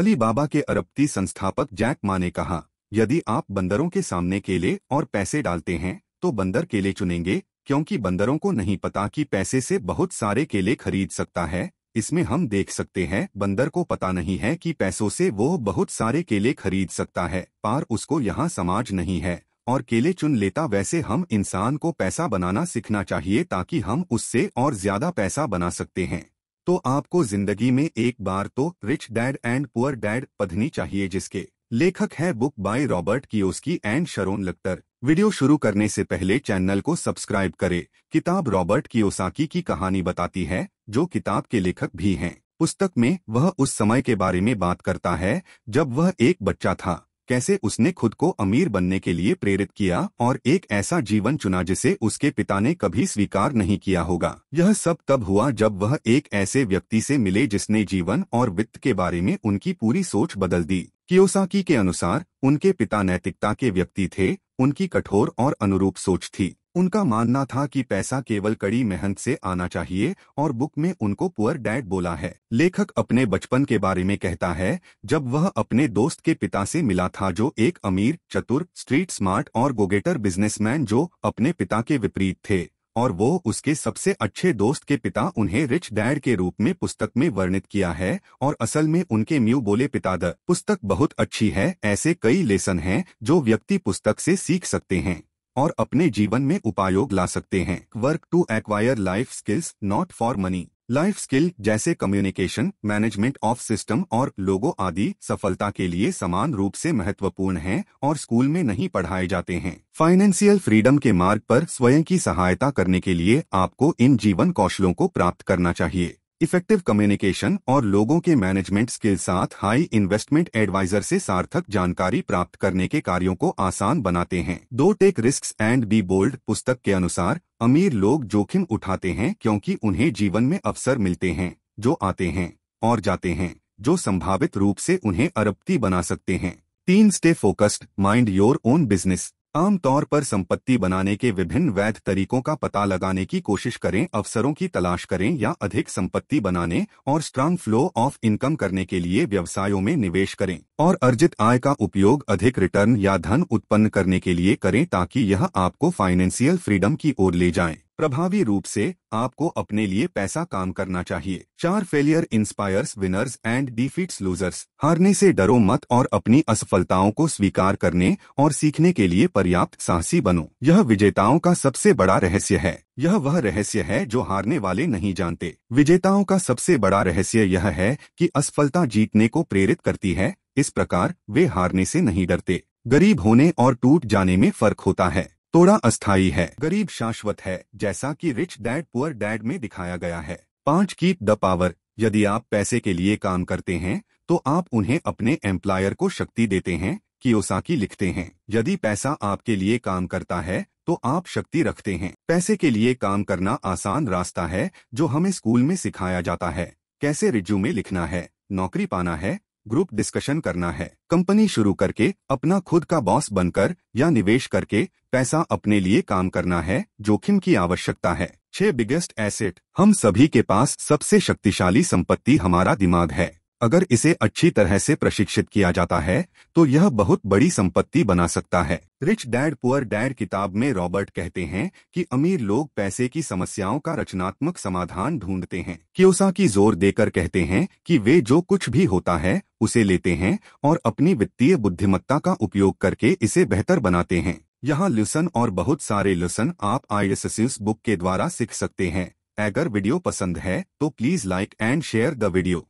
अली बाबा के अरबती संस्थापक Jack Ma ने कहा यदि आप बंदरों के सामने केले और पैसे डालते हैं तो बंदर केले चुनेंगे क्योंकि बंदरों को नहीं पता कि पैसे से बहुत सारे केले खरीद सकता है इसमें हम देख सकते हैं बंदर को पता नहीं है कि पैसों से वो बहुत सारे केले खरीद सकता है पार उसको यहाँ समाज नहीं है और केले चुन लेता वैसे हम इंसान को पैसा बनाना सीखना चाहिए ताकि हम उससे और ज्यादा पैसा बना सकते हैं तो आपको जिंदगी में एक बार तो Rich Dad and Poor Dad पढ़नी चाहिए जिसके लेखक है बुक बाय रॉबर्ट की एंड शरोन लक्टर वीडियो शुरू करने से पहले चैनल को सब्सक्राइब करें किताब रॉबर्ट ओसाकी की कहानी बताती है जो किताब के लेखक भी हैं पुस्तक में वह उस समय के बारे में बात करता है जब वह एक बच्चा था कैसे उसने खुद को अमीर बनने के लिए प्रेरित किया और एक ऐसा जीवन चुना जिसे उसके पिता ने कभी स्वीकार नहीं किया होगा यह सब तब हुआ जब वह एक ऐसे व्यक्ति से मिले जिसने जीवन और वित्त के बारे में उनकी पूरी सोच बदल दी कियोसाकी के अनुसार उनके पिता नैतिकता के व्यक्ति थे उनकी कठोर और अनुरूप सोच थी उनका मानना था कि पैसा केवल कड़ी मेहनत से आना चाहिए और बुक में उनको पुअर डैड बोला है लेखक अपने बचपन के बारे में कहता है जब वह अपने दोस्त के पिता से मिला था जो एक अमीर चतुर स्ट्रीट स्मार्ट और गोगेटर बिजनेसमैन जो अपने पिता के विपरीत थे और वो उसके सबसे अच्छे दोस्त के पिता उन्हें रिच डैड के रूप में पुस्तक में वर्णित किया है और असल में उनके म्यू बोले पिता द पुस्तक बहुत अच्छी है ऐसे कई लेसन हैं जो व्यक्ति पुस्तक से सीख सकते हैं और अपने जीवन में उपयोग ला सकते हैं work to acquire life skills not for money life skill जैसे कम्युनिकेशन मैनेजमेंट ऑफ सिस्टम और लोगों आदि सफलता के लिए समान रूप से महत्वपूर्ण हैं और स्कूल में नहीं पढ़ाए जाते हैं फाइनेंशियल फ्रीडम के मार्ग पर स्वयं की सहायता करने के लिए आपको इन जीवन कौशलों को प्राप्त करना चाहिए इफेक्टिव कम्युनिकेशन और लोगों के मैनेजमेंट स्किल साथ हाई इन्वेस्टमेंट एडवाइजर से सार्थक जानकारी प्राप्त करने के कार्यों को आसान बनाते हैं दो take risk and be bold पुस्तक के अनुसार अमीर लोग जोखिम उठाते हैं क्योंकि उन्हें जीवन में अवसर मिलते हैं जो आते हैं और जाते हैं जो संभावित रूप से उन्हें अरबती बना सकते हैं तीन stay focused mind your own business आमतौर पर संपत्ति बनाने के विभिन्न वैध तरीकों का पता लगाने की कोशिश करें अवसरों की तलाश करें या अधिक संपत्ति बनाने और स्ट्रांग फ्लो ऑफ इनकम करने के लिए व्यवसायों में निवेश करें और अर्जित आय का उपयोग अधिक रिटर्न या धन उत्पन्न करने के लिए करें ताकि यह आपको फाइनेंशियल फ्रीडम की ओर ले जाए प्रभावी रूप से आपको अपने लिए पैसा काम करना चाहिए चार failure inspires winners and defeats losers हारने से डरो मत और अपनी असफलताओं को स्वीकार करने और सीखने के लिए पर्याप्त साहसी बनो यह विजेताओं का सबसे बड़ा रहस्य है यह वह रहस्य है जो हारने वाले नहीं जानते विजेताओं का सबसे बड़ा रहस्य यह है कि असफलता जीतने को प्रेरित करती है इस प्रकार वे हारने से नहीं डरते गरीब होने और टूट जाने में फर्क होता है थोड़ा अस्थायी है गरीब शाश्वत है जैसा कि रिच डैड पुअर डैड में दिखाया गया है पांच कीप द पावर यदि आप पैसे के लिए काम करते हैं तो आप उन्हें अपने एम्प्लायर को शक्ति देते हैं ओसाकी लिखते हैं यदि पैसा आपके लिए काम करता है तो आप शक्ति रखते हैं पैसे के लिए काम करना आसान रास्ता है जो हमें स्कूल में सिखाया जाता है कैसे में लिखना है नौकरी पाना है ग्रुप डिस्कशन करना है कंपनी शुरू करके अपना खुद का बॉस बनकर या निवेश करके पैसा अपने लिए काम करना है जोखिम की आवश्यकता है छह बिगेस्ट एसेट हम सभी के पास सबसे शक्तिशाली संपत्ति हमारा दिमाग है अगर इसे अच्छी तरह से प्रशिक्षित किया जाता है तो यह बहुत बड़ी संपत्ति बना सकता है रिच डैड पुअर डैड किताब में रॉबर्ट कहते हैं कि अमीर लोग पैसे की समस्याओं का रचनात्मक समाधान ढूंढते हैं क्योसा की जोर देकर कहते हैं कि वे जो कुछ भी होता है उसे लेते हैं और अपनी वित्तीय बुद्धिमत्ता का उपयोग करके इसे बेहतर बनाते हैं यहाँ लुसन और बहुत सारे लुसन आप आई बुक के द्वारा सीख सकते हैं अगर वीडियो पसंद है तो please like and share the video